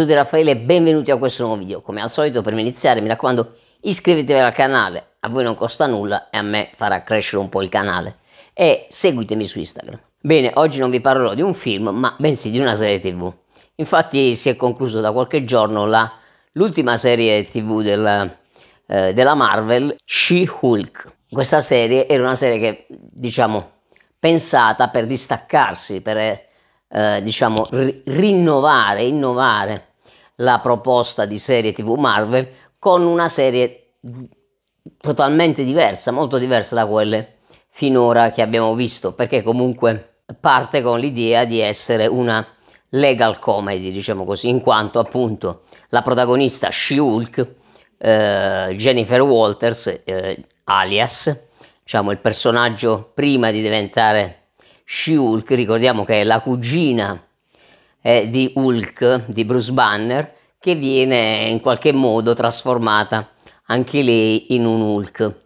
tutti Raffaele e benvenuti a questo nuovo video. Come al solito, prima di iniziare, mi raccomando, iscrivetevi al canale, a voi non costa nulla e a me farà crescere un po' il canale. E seguitemi su Instagram. Bene, oggi non vi parlerò di un film, ma bensì di una serie tv. Infatti si è concluso da qualche giorno l'ultima serie tv del, eh, della Marvel, She-Hulk. Questa serie era una serie che, diciamo, pensata per distaccarsi, per... Eh, diciamo rinnovare, innovare la proposta di serie TV Marvel con una serie totalmente diversa, molto diversa da quelle finora che abbiamo visto, perché comunque parte con l'idea di essere una legal comedy, diciamo così, in quanto appunto la protagonista she eh, Jennifer Walters, eh, alias, diciamo il personaggio prima di diventare she ricordiamo che è la cugina eh, di Hulk, di Bruce Banner, che viene in qualche modo trasformata anche lei in un Hulk.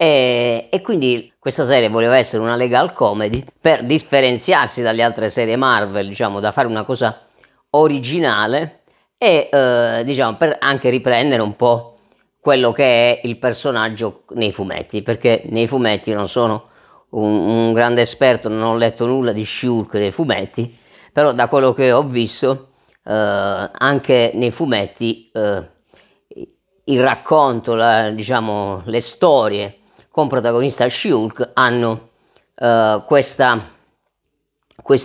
E, e, quindi questa serie voleva essere una legal comedy per differenziarsi dalle altre serie Marvel, diciamo, da fare una cosa originale e eh, diciamo per anche riprendere un po' quello che è il personaggio nei fumetti, perché nei fumetti non sono un, un grande esperto, non ho letto nulla di Shulk dei fumetti, però da quello che ho visto eh, anche nei fumetti eh, il racconto, la, diciamo, le storie con protagonista she hanno eh, questa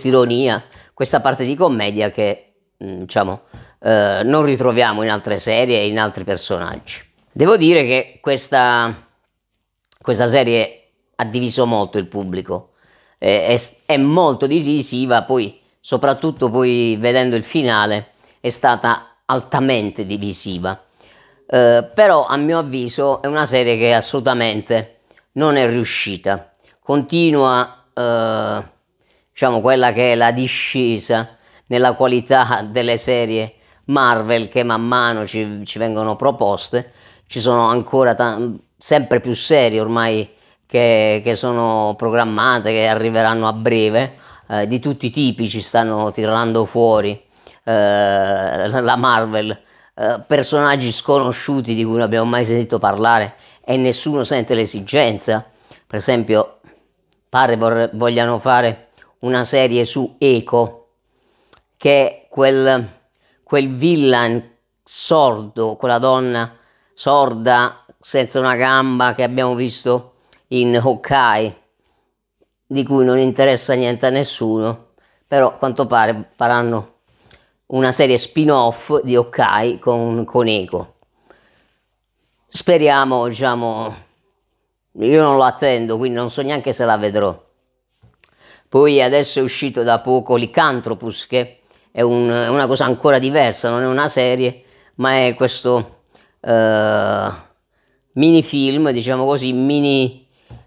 ironia questa parte di commedia che mm, diciamo, eh, non ritroviamo in altre serie e in altri personaggi. Devo dire che questa, questa serie ha diviso molto il pubblico, è, è, è molto decisiva poi soprattutto poi vedendo il finale, è stata altamente divisiva. Eh, però a mio avviso è una serie che assolutamente non è riuscita. Continua eh, diciamo quella che è la discesa nella qualità delle serie Marvel che man mano ci, ci vengono proposte. Ci sono ancora t- sempre più serie ormai che, che sono programmate, che arriveranno a breve eh, di tutti i tipi ci stanno tirando fuori eh, la Marvel, eh, personaggi sconosciuti di cui non abbiamo mai sentito parlare e nessuno sente l'esigenza. Per esempio, pare vorre- vogliano fare una serie su Eco, che è quel, quel villain sordo, quella donna sorda senza una gamba che abbiamo visto in Hawkeye di cui non interessa niente a nessuno, però a quanto pare faranno una serie spin-off di Okai con, con Eco. Speriamo, diciamo, io non lo attendo, quindi non so neanche se la vedrò. Poi adesso è uscito da poco Licantropus, che è un, una cosa ancora diversa, non è una serie, ma è questo eh, mini film, diciamo così, mini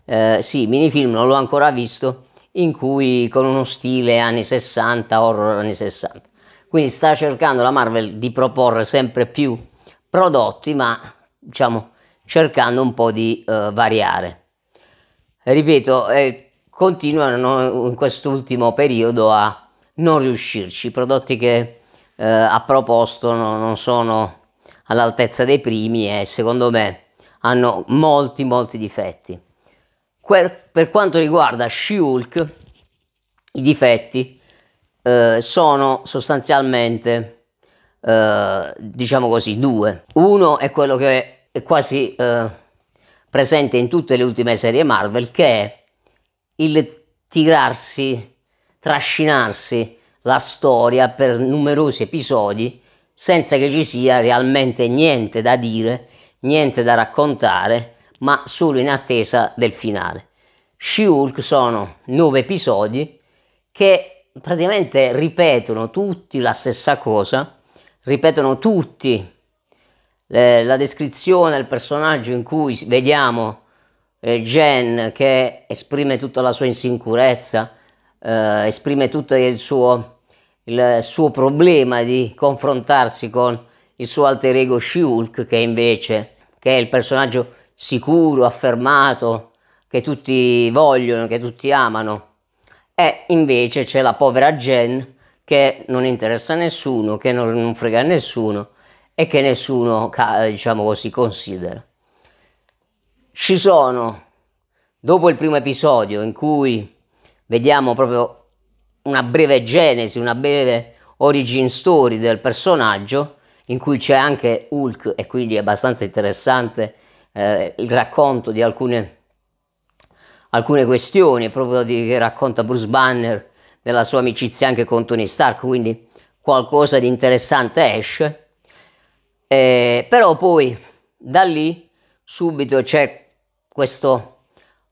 eh, sì, minifilm non l'ho ancora visto, in cui con uno stile anni 60, horror anni 60. Quindi sta cercando la Marvel di proporre sempre più prodotti, ma diciamo cercando un po' di eh, variare. Ripeto, eh, continuano in quest'ultimo periodo a non riuscirci, i prodotti che eh, ha proposto no, non sono all'altezza dei primi e secondo me hanno molti molti difetti. Per quanto riguarda She-Hulk, i difetti eh, sono sostanzialmente, eh, diciamo così, due. Uno è quello che è quasi eh, presente in tutte le ultime serie Marvel, che è il tirarsi, trascinarsi la storia per numerosi episodi senza che ci sia realmente niente da dire, niente da raccontare ma solo in attesa del finale. She-Hulk sono nove episodi che praticamente ripetono tutti la stessa cosa, ripetono tutti eh, la descrizione del personaggio in cui vediamo eh, Jen che esprime tutta la sua insicurezza, eh, esprime tutto il suo, il suo problema di confrontarsi con il suo alter ego She-Hulk che invece che è il personaggio sicuro, affermato, che tutti vogliono, che tutti amano. E invece c'è la povera Jen che non interessa a nessuno, che non, non frega a nessuno e che nessuno, diciamo così, considera. Ci sono, dopo il primo episodio in cui vediamo proprio una breve genesi, una breve origin story del personaggio, in cui c'è anche Hulk e quindi è abbastanza interessante eh, il racconto di alcune, alcune questioni, proprio di, che racconta Bruce Banner della sua amicizia anche con Tony Stark, quindi qualcosa di interessante esce. Eh, però poi da lì subito c'è questo,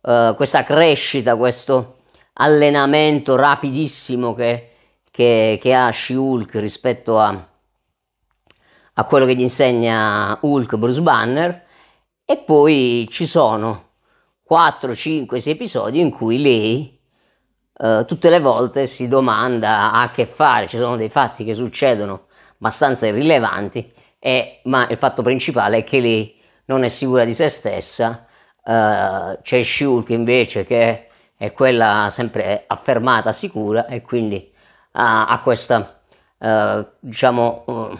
eh, questa crescita, questo allenamento rapidissimo che, che, che ha she rispetto a, a quello che gli insegna Hulk Bruce Banner e poi ci sono 4, 5, 6 episodi in cui lei eh, tutte le volte si domanda a che fare, ci sono dei fatti che succedono abbastanza irrilevanti, e, ma il fatto principale è che lei non è sicura di se stessa, eh, c'è Shulk invece che è quella sempre affermata sicura e quindi ha, ha questa, eh, diciamo eh,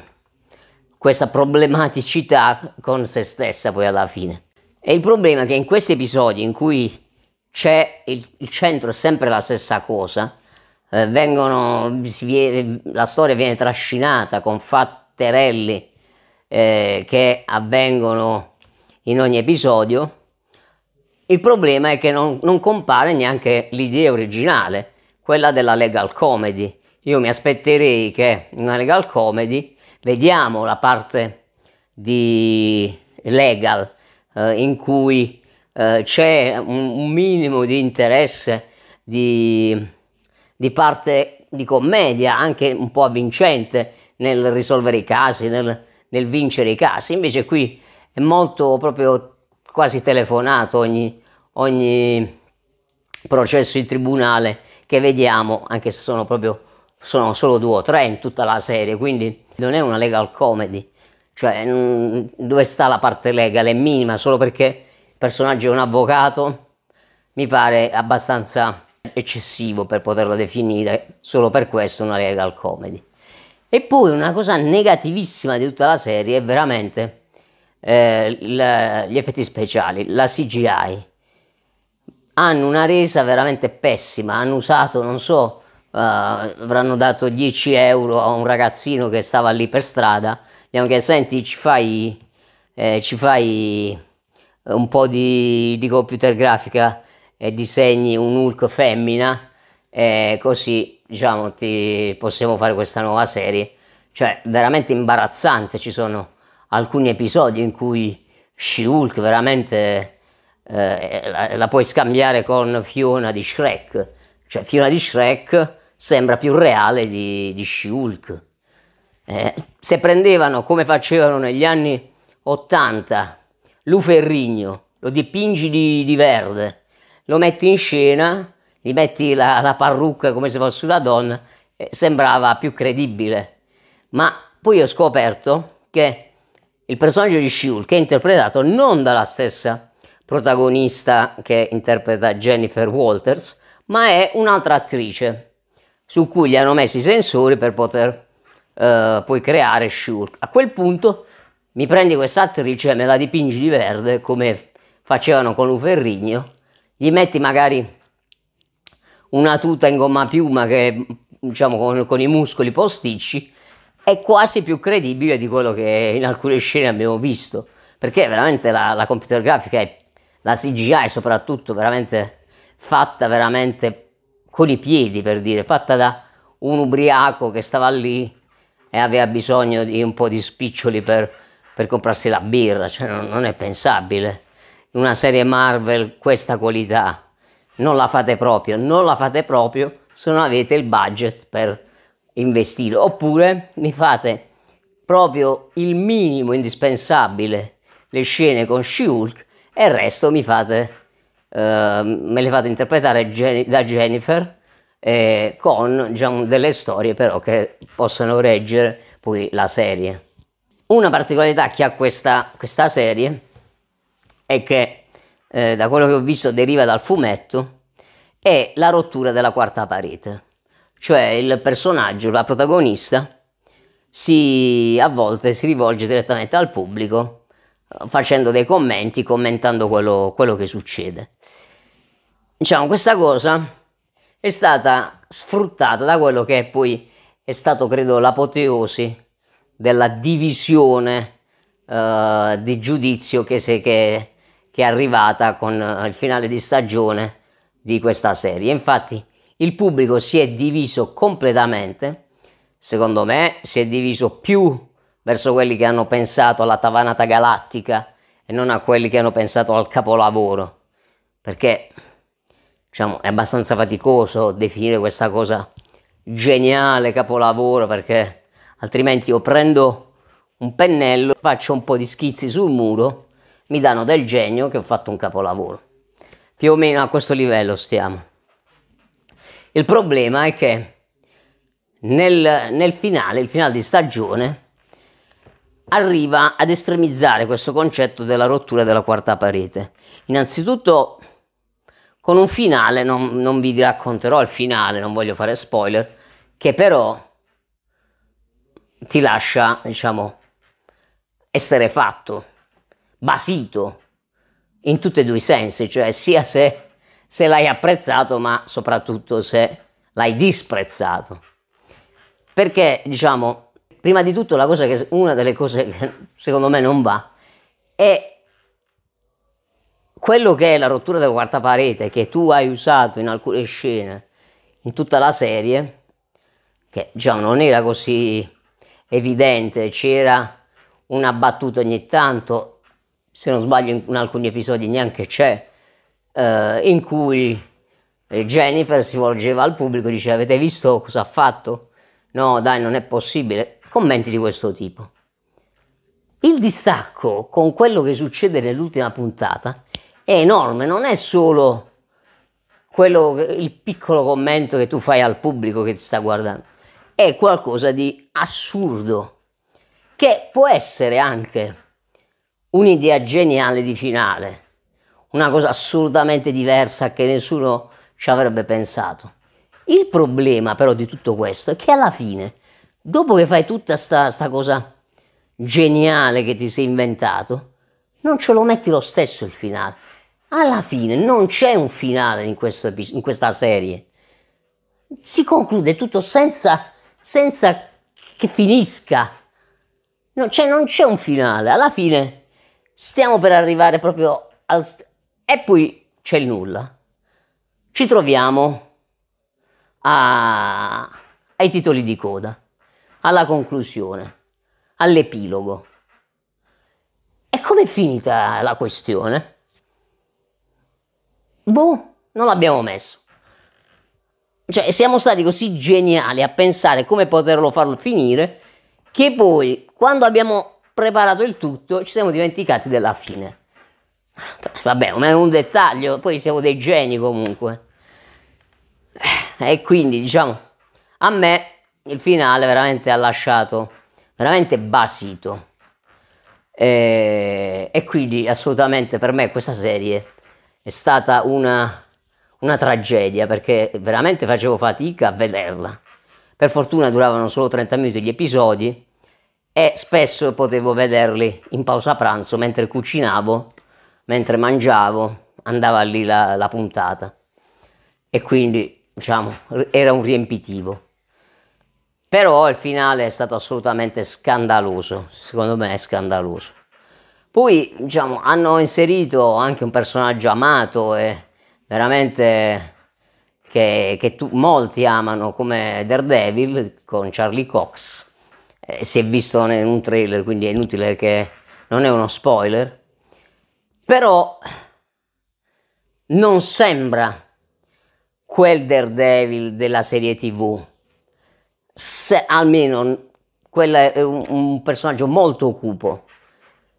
questa problematicità con se stessa poi alla fine. E il problema è che in questi episodi in cui c'è il, il centro è sempre la stessa cosa, eh, vengono, viene, la storia viene trascinata con fatterelli eh, che avvengono in ogni episodio, il problema è che non, non compare neanche l'idea originale, quella della legal comedy. Io mi aspetterei che una legal comedy Vediamo la parte di legal eh, in cui eh, c'è un, un, minimo di interesse di, di parte di commedia, anche un po' avvincente nel risolvere i casi, nel, nel vincere i casi. Invece qui è molto proprio quasi telefonato ogni, ogni processo in tribunale che vediamo, anche se sono proprio sono solo due o tre in tutta la serie, quindi non è una legal comedy, cioè mm, dove sta la parte legale? è minima solo perché il personaggio è un avvocato, mi pare abbastanza eccessivo per poterla definire solo per questo una legal comedy. E poi una cosa negativissima di tutta la serie è veramente eh, la, gli effetti speciali, la CGI. Hanno una resa veramente pessima, hanno usato, non so, eh, avranno dato 10 euro a un ragazzino che stava lì per strada, gli hanno chiesto, senti, ci fai, eh, ci fai un po' di, di computer grafica e disegni un Hulk femmina, e così diciamo ti possiamo fare questa nuova serie. Cioè, veramente imbarazzante, ci sono alcuni episodi in cui She-Hulk veramente eh, la, la puoi scambiare con Fiona di Shrek. Cioè, Fiona di Shrek sembra più reale di, di she Eh, se prendevano, come facevano negli anni 80, Luferrigno, lo dipingi di, di verde, lo metti in scena, gli metti la, la parrucca come se fosse una donna, eh, sembrava più credibile. Ma poi ho scoperto che il personaggio di she è interpretato non dalla stessa protagonista che interpreta Jennifer Walters, ma è un'altra attrice su cui gli hanno messo i sensori per poter eh, poi creare Shulk. A quel punto mi prendi questa attrice e me la dipingi di verde come facevano con Luferrigno, gli metti magari una tuta in gomma piuma che diciamo con, con i muscoli posticci è quasi più credibile di quello che in alcune scene abbiamo visto perché veramente la, la computer grafica è la CGI soprattutto veramente fatta veramente con i piedi per dire, fatta da un ubriaco che stava lì e aveva bisogno di un po' di spiccioli per, per comprarsi la birra, cioè non, non, è pensabile. una serie Marvel questa qualità non la fate proprio, non la fate proprio se non avete il budget per investire, oppure mi fate proprio il minimo indispensabile, le scene con She-Hulk e il resto mi fate Ehm, me le fate interpretare Gen da Jennifer eh, con delle storie però che possano reggere poi la serie. Una particolarità che ha questa, questa serie è che eh, da quello che ho visto deriva dal fumetto è la rottura della quarta parete, cioè il personaggio, la protagonista si, a volte si rivolge direttamente al pubblico facendo dei commenti, commentando quello, quello che succede. Diciamo, questa cosa è stata sfruttata da quello che è poi è stato, credo, l'apoteosi della divisione eh, di giudizio che, se, che, che è arrivata con eh, il finale di stagione di questa serie. Infatti il pubblico si è diviso completamente, secondo me si è diviso più verso quelli che hanno pensato alla tavanata galattica e non a quelli che hanno pensato al capolavoro, perché diciamo, è abbastanza faticoso definire questa cosa geniale capolavoro, perché altrimenti io prendo un pennello, faccio un po' di schizzi sul muro, mi danno del genio che ho fatto un capolavoro. Più o meno a questo livello stiamo. Il problema è che nel, nel finale, il finale di stagione, arriva ad estremizzare questo concetto della rottura della quarta parete. Innanzitutto con un finale, non, non vi racconterò il finale, non voglio fare spoiler, che però ti lascia, diciamo, essere fatto, basito, in tutti e due i sensi, cioè sia se, se l'hai apprezzato, ma soprattutto se l'hai disprezzato. Perché, diciamo, Prima di tutto la cosa che, una delle cose che secondo me non va è quello che è la rottura della quarta parete che tu hai usato in alcune scene in tutta la serie, che diciamo non era così evidente, c'era una battuta ogni tanto, se non sbaglio in alcuni episodi neanche c'è, eh, in cui eh, Jennifer si volgeva al pubblico e diceva avete visto cosa ha fatto? No dai non è possibile, commenti di questo tipo. Il distacco con quello che succede nell'ultima puntata è enorme, non è solo quello, il piccolo commento che tu fai al pubblico che ti sta guardando, è qualcosa di assurdo, che può essere anche un'idea geniale di finale, una cosa assolutamente diversa che nessuno ci avrebbe pensato. Il problema però di tutto questo è che alla fine dopo che fai tutta sta, sta cosa geniale che ti sei inventato, non ce lo metti lo stesso il finale. Alla fine non c'è un finale in, questo, in questa serie. Si conclude tutto senza, senza che finisca. Non c'è, cioè, non c'è un finale. Alla fine stiamo per arrivare proprio al... e poi c'è il nulla. Ci troviamo a... ai titoli di coda alla conclusione, all'epilogo. E com'è finita la questione? Boh, non l'abbiamo messo. Cioè, siamo stati così geniali a pensare come poterlo farlo finire che poi, quando abbiamo preparato il tutto, ci siamo dimenticati della fine. Vabbè, ma è un dettaglio, poi siamo dei geni comunque. E quindi, diciamo, a me il finale veramente ha lasciato veramente basito e, e quindi assolutamente per me questa serie è stata una, una tragedia perché veramente facevo fatica a vederla per fortuna duravano solo 30 minuti gli episodi e spesso potevo vederli in pausa pranzo mentre cucinavo, mentre mangiavo, andava lì la, la puntata e quindi diciamo era un riempitivo. Però il finale è stato assolutamente scandaloso, secondo me è scandaloso. Poi, diciamo, hanno inserito anche un personaggio amato e eh, veramente che, che tu, molti amano come Daredevil con Charlie Cox. Eh, si è visto in un trailer, quindi è inutile che non è uno spoiler. Però non sembra quel Daredevil della serie TV se, almeno quello è un, un personaggio molto cupo.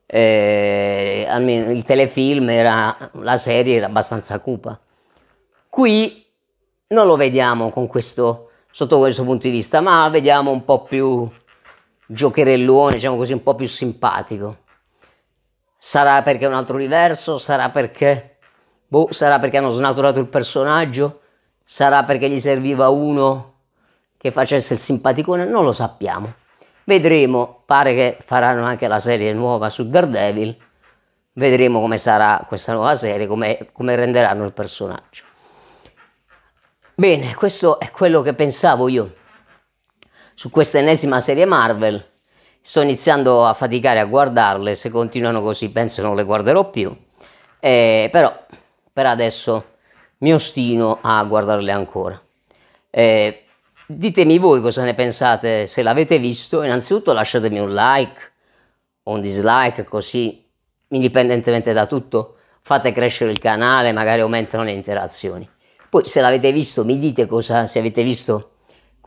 Eh, almeno il telefilm era la serie era abbastanza cupa. Qui non lo vediamo con questo, sotto questo punto di vista, ma vediamo un po' più giocherellone, diciamo così, un po' più simpatico. Sarà perché è un altro universo, sarà perché boh, sarà perché hanno snaturato il personaggio, sarà perché gli serviva uno che facesse il simpaticone, non lo sappiamo. Vedremo, pare che faranno anche la serie nuova su Daredevil, vedremo come sarà questa nuova serie, come, come renderanno il personaggio. Bene, questo è quello che pensavo io su questa ennesima serie Marvel. Sto iniziando a faticare a guardarle, se continuano così penso non le guarderò più, eh, però per adesso mi ostino a guardarle ancora. Eh, Ditemi voi cosa ne pensate, se l'avete visto, innanzitutto lasciatemi un like o un dislike, così indipendentemente da tutto fate crescere il canale, magari aumentano le interazioni. Poi se l'avete visto mi dite cosa, se avete visto,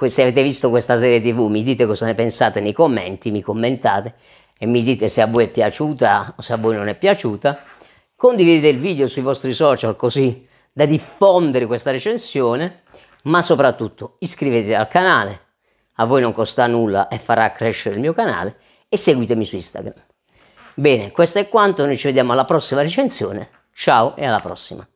se avete visto questa serie tv mi dite cosa ne pensate nei commenti, mi commentate e mi dite se a voi è piaciuta o se a voi non è piaciuta. Condividete il video sui vostri social così da diffondere questa recensione ma soprattutto iscrivetevi al canale, a voi non costa nulla e farà crescere il mio canale e seguitemi su Instagram. Bene, questo è quanto, noi ci vediamo alla prossima recensione, ciao e alla prossima.